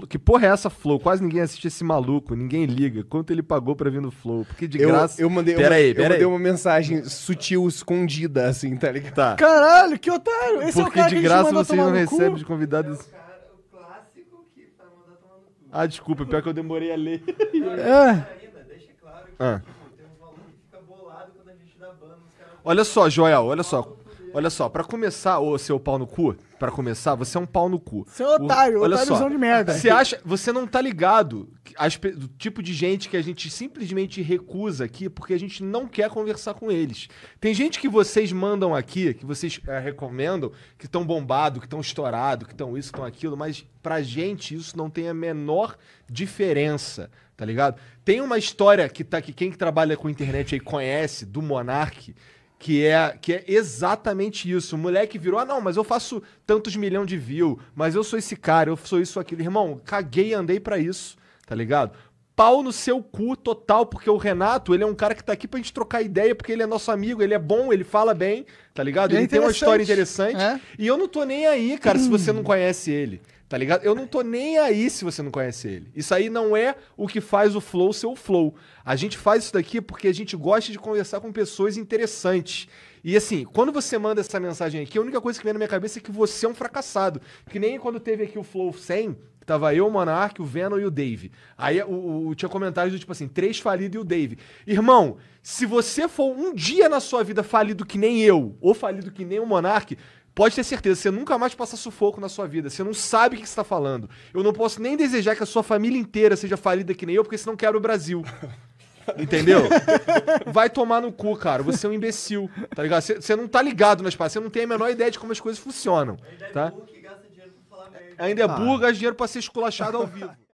que porra é essa Flow? Quase ninguém assiste esse maluco, ninguém liga. Quanto ele pagou pra vir no Flow? Porque de eu, graça. Eu mandei, pera uma, aí, pera eu mandei aí. uma mensagem sutil, escondida, assim, tá ligado? Tá. Caralho, que otário! Esse é Porque é o cara de graça você não recebe cu. de convidados. É cara, que tá ah, desculpa, pior que eu demorei a ler. é. Tipo, ah. Olha só, Joel, olha só. Olha só, para começar, ô seu pau no cu, para começar, você é um pau no cu. Você é otário, o, olha otáriozão só, de merda. Você acha, você não tá ligado do tipo de gente que a gente simplesmente recusa aqui porque a gente não quer conversar com eles. Tem gente que vocês mandam aqui, que vocês é, recomendam, que estão bombado, que estão estourado, que estão isso, que estão aquilo, mas pra gente isso não tem a menor diferença, tá ligado? Tem uma história que tá que quem trabalha com internet aí conhece do Monarque que é, que é exatamente isso. O moleque virou, ah, não, mas eu faço tantos milhões de views, mas eu sou esse cara, eu sou isso, aquilo. Irmão, caguei e andei para isso, tá ligado? pau no seu cu total, porque o Renato, ele é um cara que tá aqui pra gente trocar ideia, porque ele é nosso amigo, ele é bom, ele fala bem, tá ligado? É ele tem uma história interessante. É? E eu não tô nem aí, cara, hum. se você não conhece ele. Tá ligado? Eu não tô nem aí se você não conhece ele. Isso aí não é o que faz o flow ser o flow. A gente faz isso daqui porque a gente gosta de conversar com pessoas interessantes. E assim, quando você manda essa mensagem aqui, a única coisa que vem na minha cabeça é que você é um fracassado. Que nem quando teve aqui o Flow 100, que tava eu, o Monark, o Venom e o Dave. Aí o, o, tinha comentários do tipo assim, três falidos e o Dave. Irmão, se você for um dia na sua vida falido que nem eu, ou falido que nem o Monark, Pode ter certeza, você nunca mais passa sufoco na sua vida. Você não sabe o que você está falando. Eu não posso nem desejar que a sua família inteira seja falida que nem eu, porque senão quebra o Brasil. Entendeu? Vai tomar no cu, cara. Você é um imbecil. Tá ligado? Você, não tá ligado nas paradas. Você não tem a menor ideia de como as coisas funcionam. É tá? Ainda é tá. burro, gasta dinheiro pra ser esculachado ao vivo.